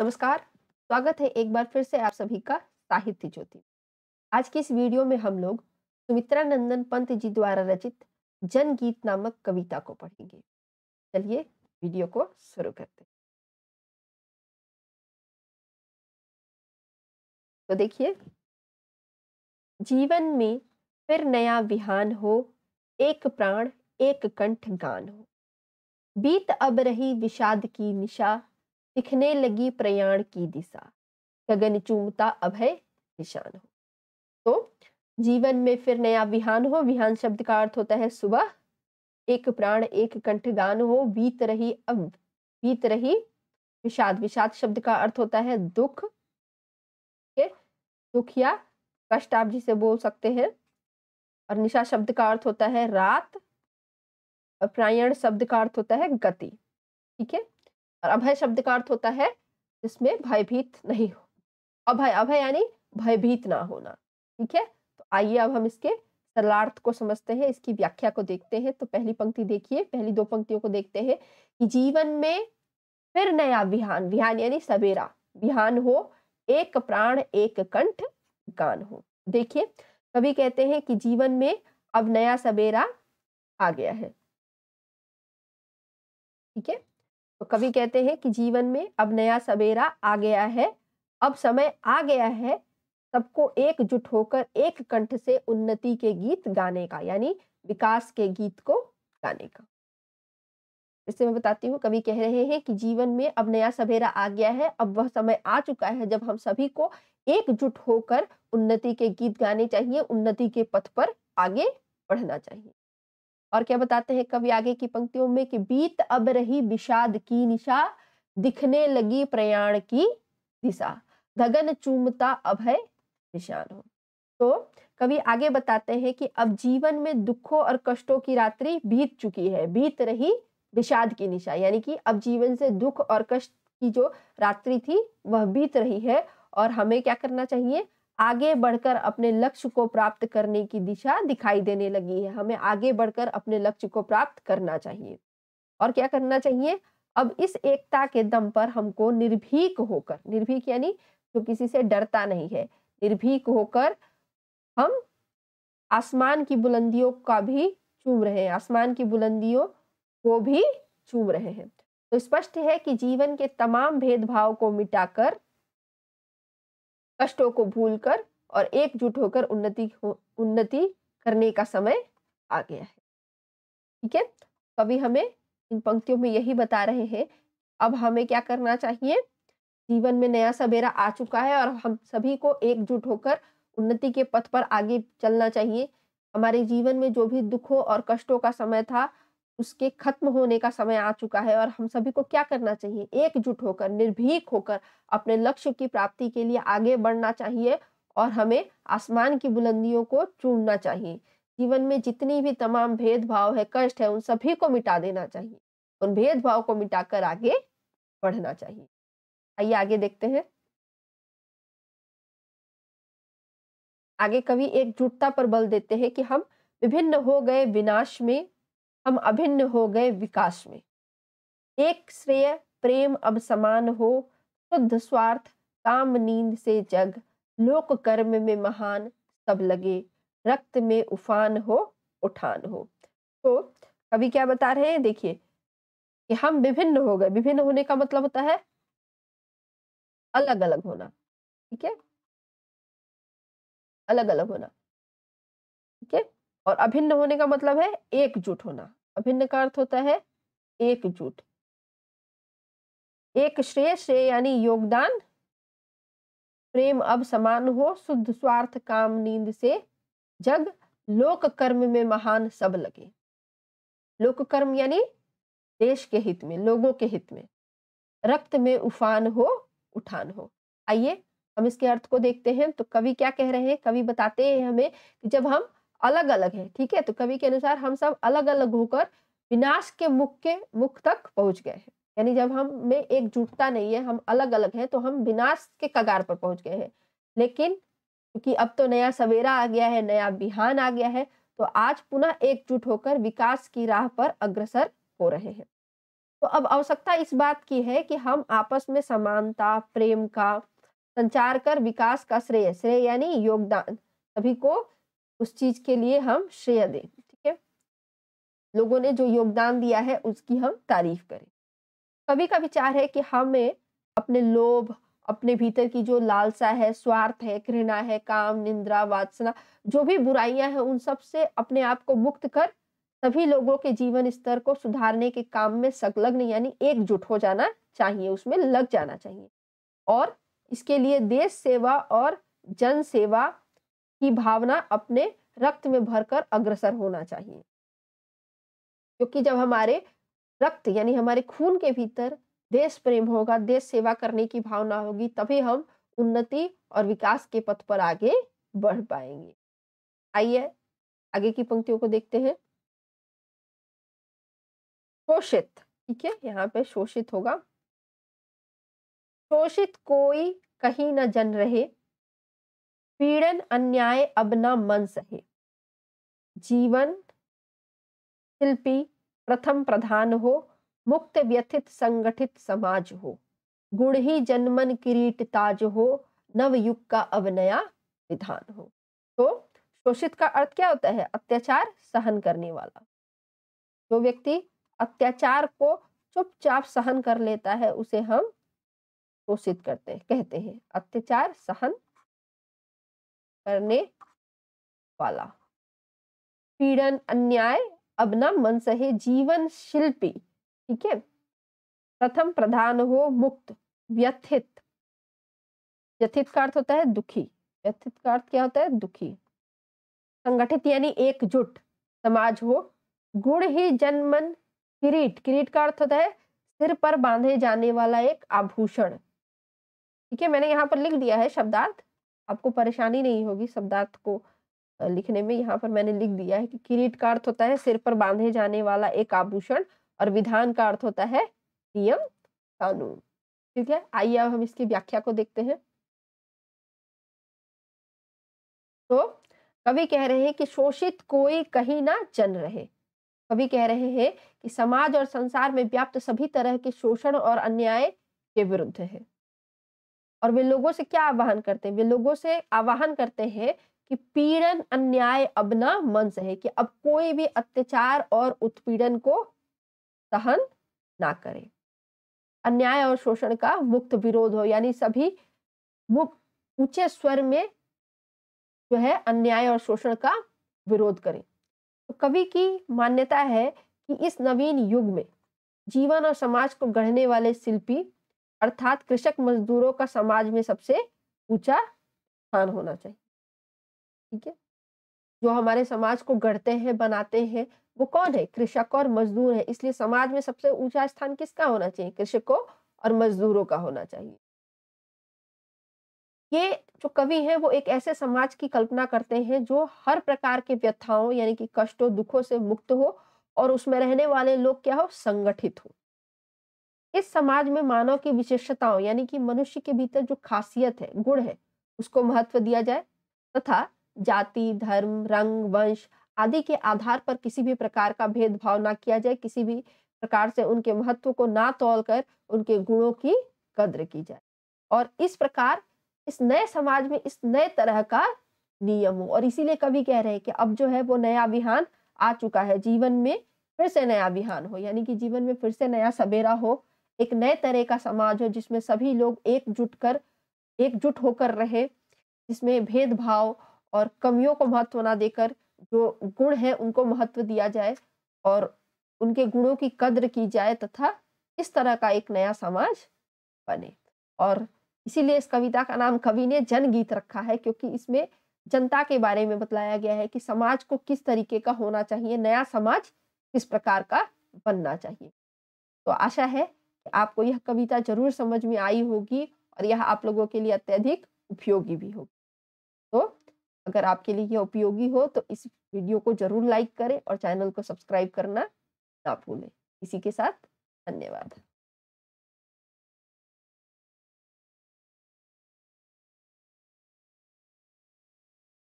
नमस्कार स्वागत है एक बार फिर से आप सभी का साहित्य ज्योति आज की इस वीडियो में हम लोग सुमित्रा नंदन पंत जी द्वारा रचित जनगीत नामक कविता को पढ़ेंगे चलिए वीडियो को शुरू करते हैं तो देखिए जीवन में फिर नया विहान हो एक प्राण एक कंठ गान हो बीत अब रही विषाद की निशा दिखने लगी प्रयाण की दिशा गगन चूमता अभय निशान हो तो जीवन में फिर नया विहान हो विहान शब्द का अर्थ होता है सुबह एक प्राण एक कंठ गान हो बीत रही अब बीत रही विषाद विषाद शब्द का अर्थ होता है दुख के दुख या कष्ट आप जिसे बोल सकते हैं और निशा शब्द का अर्थ होता है रात और प्रायण शब्द का अर्थ होता है गति ठीक है और अभय शब्द का अर्थ होता है जिसमें भयभीत नहीं हो अभय अभय यानी भयभीत ना होना ठीक है तो आइए अब हम इसके सरलार्थ को समझते हैं इसकी व्याख्या को देखते हैं तो पहली पंक्ति देखिए पहली दो पंक्तियों को देखते हैं कि जीवन में फिर नया विहान विहान यानी सवेरा विहान हो एक प्राण एक कंठ गान हो देखिए कभी कहते हैं कि जीवन में अब नया सवेरा आ गया है ठीक है तो कवि कहते हैं कि जीवन में अब नया सवेरा आ गया है अब समय आ गया है सबको एकजुट होकर एक कंठ से उन्नति के गीत गाने का यानी विकास के गीत को गाने का इससे मैं बताती हूँ कवि कह रहे हैं कि जीवन में अब नया सवेरा आ गया है अब वह समय आ चुका है जब हम सभी को एकजुट होकर उन्नति के गीत गाने चाहिए उन्नति के पथ पर आगे बढ़ना चाहिए और क्या बताते हैं कवि आगे की पंक्तियों में कि बीत अब रही विषाद की निशा दिखने लगी प्रयाण की दिशा गगन चूमता है निशान हो तो कवि आगे बताते हैं कि अब जीवन में दुखों और कष्टों की रात्रि बीत चुकी है बीत रही विषाद की निशा यानी कि अब जीवन से दुख और कष्ट की जो रात्रि थी वह बीत रही है और हमें क्या करना चाहिए आगे बढ़कर अपने लक्ष्य को प्राप्त करने की दिशा दिखाई देने लगी है हमें आगे बढ़कर अपने लक्ष्य को प्राप्त करना चाहिए और क्या करना चाहिए अब इस एकता के दम पर हमको निर्भीक होकर निर्भीक यानी जो किसी से डरता नहीं है निर्भीक होकर हम आसमान की बुलंदियों का भी चूम रहे हैं आसमान की बुलंदियों को भी चूम रहे हैं तो स्पष्ट है कि जीवन के तमाम भेदभाव को मिटाकर कष्टों को भूलकर और एकजुट होकर उन्नति हो, उन्नति करने का समय आ गया है ठीक है कवि हमें इन पंक्तियों में यही बता रहे हैं अब हमें क्या करना चाहिए जीवन में नया सवेरा आ चुका है और हम सभी को एकजुट होकर उन्नति के पथ पर आगे चलना चाहिए हमारे जीवन में जो भी दुखों और कष्टों का समय था उसके खत्म होने का समय आ चुका है और हम सभी को क्या करना चाहिए एकजुट होकर निर्भीक होकर अपने लक्ष्य की प्राप्ति के लिए आगे बढ़ना चाहिए और हमें आसमान की बुलंदियों को चूड़ना चाहिए जीवन में जितनी भी तमाम भेदभाव है कष्ट है उन सभी को मिटा देना चाहिए उन भेदभाव को मिटाकर आगे बढ़ना चाहिए आइए आगे देखते हैं आगे कवि एकजुटता पर बल देते हैं कि हम विभिन्न हो गए विनाश में हम अभिन्न हो गए विकास में एक श्रेय प्रेम अब समान हो शुद्ध स्वार्थ काम नींद से जग लोक कर्म में महान सब लगे रक्त में उफान हो उठान हो तो कभी क्या बता रहे हैं देखिए कि हम विभिन्न हो गए विभिन्न होने का मतलब होता है अलग अलग होना ठीक है अलग अलग होना ठीक है और अभिन्न होने का मतलब है एकजुट होना अभिन्न का अर्थ होता है एकजुट एक श्रेय श्रेय यानी योगदान प्रेम अब समान हो शुद्ध स्वार्थ काम नींद से जग लोक कर्म में महान सब लगे लोक कर्म यानी देश के हित में लोगों के हित में रक्त में उफान हो उठान हो आइए हम इसके अर्थ को देखते हैं तो कवि क्या कह रहे हैं कवि बताते हैं हमें कि जब हम अलग अलग है ठीक है तो कवि के अनुसार हम सब अलग अलग होकर विनाश के मुख के मुख तक पहुंच गए हैं यानी जब हम में एकजुटता नहीं है हम अलग अलग हैं तो हम विनाश के कगार पर पहुंच गए हैं लेकिन क्योंकि अब तो नया सवेरा आ गया है नया बिहान आ गया है तो आज पुनः एकजुट होकर विकास की राह पर अग्रसर हो रहे हैं तो अब आवश्यकता इस बात की है कि हम आपस में समानता प्रेम का संचार कर विकास का श्रेय श्रेय यानी योगदान सभी को उस चीज के लिए हम श्रेय दें ठीक है लोगों ने जो योगदान दिया है उसकी हम तारीफ करें कवि का विचार है कि हमें अपने लोभ अपने भीतर की जो लालसा है स्वार्थ है घृणा है काम निंद्रा वासना जो भी बुराइयां हैं उन सब से अपने आप को मुक्त कर सभी लोगों के जीवन स्तर को सुधारने के काम में संलग्न यानी एकजुट हो जाना चाहिए उसमें लग जाना चाहिए और इसके लिए देश सेवा और जन सेवा की भावना अपने रक्त में भरकर अग्रसर होना चाहिए क्योंकि जब हमारे रक्त यानी हमारे खून के भीतर देश प्रेम होगा देश सेवा करने की भावना होगी तभी हम उन्नति और विकास के पथ पर आगे बढ़ पाएंगे आइए आगे की पंक्तियों को देखते हैं शोषित ठीक है यहाँ पे शोषित होगा शोषित कोई कहीं न जन रहे पीड़न अन्याय अब न मन सहे जीवन शिल्पी प्रथम प्रधान हो मुक्त व्यथित संगठित समाज हो गुण ही जनमन किरीट ताज हो नवयुग का अब नया विधान हो तो शोषित का अर्थ क्या होता है अत्याचार सहन करने वाला जो व्यक्ति अत्याचार को चुपचाप सहन कर लेता है उसे हम शोषित करते हैं कहते हैं अत्याचार सहन करने वाला पीड़न अन्याय अब न मन सहे जीवन शिल्पी ठीक है प्रथम प्रधान हो मुक्त व्यथित व्यथित का अर्थ होता है दुखी व्यथित का अर्थ क्या होता है दुखी संगठित यानी एकजुट समाज हो गुण ही जनमन किरीट किरीट का अर्थ होता है सिर पर बांधे जाने वाला एक आभूषण ठीक है मैंने यहाँ पर लिख दिया है शब्दार्थ आपको परेशानी नहीं होगी शब्दार्थ को लिखने में यहाँ पर मैंने लिख दिया है कि किरीट का अर्थ होता है सिर पर बांधे जाने वाला एक आभूषण और विधान का अर्थ होता है नियम कानून ठीक है आइए अब हम इसकी व्याख्या को देखते हैं तो कवि कह रहे हैं कि शोषित कोई कहीं ना जन रहे कवि कह रहे हैं कि समाज और संसार में व्याप्त सभी तरह के शोषण और अन्याय के विरुद्ध है और वे लोगों से क्या आह्वान करते हैं वे लोगों से आह्वान करते हैं कि पीड़न अन्याय अब ना मन सहे कि अब कोई भी अत्याचार और उत्पीड़न को सहन ना करे अन्याय और शोषण का मुक्त विरोध हो यानी सभी मुक्त ऊंचे स्वर में जो है अन्याय और शोषण का विरोध करें तो कवि की मान्यता है कि इस नवीन युग में जीवन और समाज को गढ़ने वाले शिल्पी अर्थात कृषक मजदूरों का समाज में सबसे ऊंचा स्थान होना चाहिए ठीक है जो हमारे समाज को गढ़ते हैं बनाते हैं वो कौन है कृषक और मजदूर है इसलिए समाज में सबसे ऊंचा स्थान किसका होना चाहिए कृषकों और मजदूरों का होना चाहिए ये जो कवि है वो एक ऐसे समाज की कल्पना करते हैं जो हर प्रकार के व्यथाओं यानी कि कष्टों दुखों से मुक्त हो और उसमें रहने वाले लोग क्या हो संगठित हो इस समाज में मानव की विशेषताओं यानी कि मनुष्य के भीतर जो खासियत है गुण है उसको महत्व दिया जाए तथा जाति धर्म रंग वंश आदि के आधार पर किसी भी प्रकार का भेदभाव ना किया जाए किसी भी प्रकार से उनके महत्व को ना तोल कर उनके गुणों की कद्र की जाए और इस प्रकार इस नए समाज में इस नए तरह का नियम हो और इसीलिए कभी कह रहे हैं कि अब जो है वो नया विहान आ चुका है जीवन में फिर से नया विहान हो यानी कि जीवन में फिर से नया सवेरा हो एक नए तरह का समाज हो जिसमें सभी लोग एकजुट कर एकजुट होकर रहे जिसमें भेदभाव और कमियों को महत्व ना देकर जो गुण है उनको महत्व दिया जाए और उनके गुणों की कद्र की जाए तथा इस तरह का एक नया समाज बने और इसीलिए इस कविता का नाम कवि ने जनगीत रखा है क्योंकि इसमें जनता के बारे में बतलाया गया है कि समाज को किस तरीके का होना चाहिए नया समाज किस प्रकार का बनना चाहिए तो आशा है आपको यह कविता जरूर समझ में आई होगी और यह आप लोगों के लिए अत्यधिक उपयोगी भी होगी तो अगर आपके लिए यह उपयोगी हो तो इस वीडियो को जरूर लाइक करें और चैनल को सब्सक्राइब करना ना भूलें इसी के साथ धन्यवाद